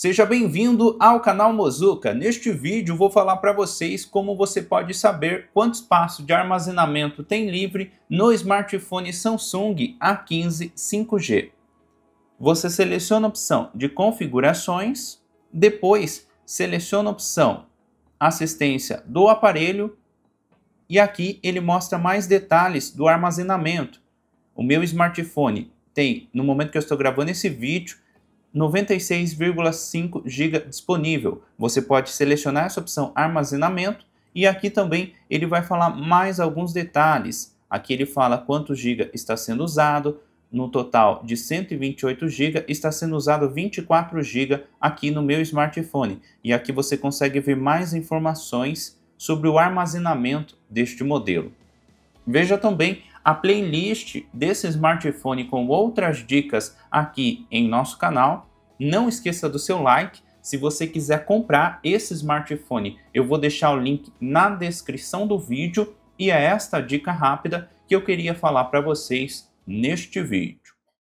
Seja bem-vindo ao canal Mozuka. Neste vídeo vou falar para vocês como você pode saber quanto espaço de armazenamento tem livre no smartphone Samsung A15 5G. Você seleciona a opção de configurações, depois seleciona a opção assistência do aparelho e aqui ele mostra mais detalhes do armazenamento. O meu smartphone tem, no momento que eu estou gravando esse vídeo, 96,5 GB disponível. Você pode selecionar essa opção armazenamento e aqui também ele vai falar mais alguns detalhes. Aqui ele fala quantos GB está sendo usado, no total de 128 GB, está sendo usado 24 GB aqui no meu smartphone. E aqui você consegue ver mais informações sobre o armazenamento deste modelo. Veja também a playlist desse smartphone com outras dicas aqui em nosso canal. Não esqueça do seu like. Se você quiser comprar esse smartphone, eu vou deixar o link na descrição do vídeo e é esta dica rápida que eu queria falar para vocês neste vídeo.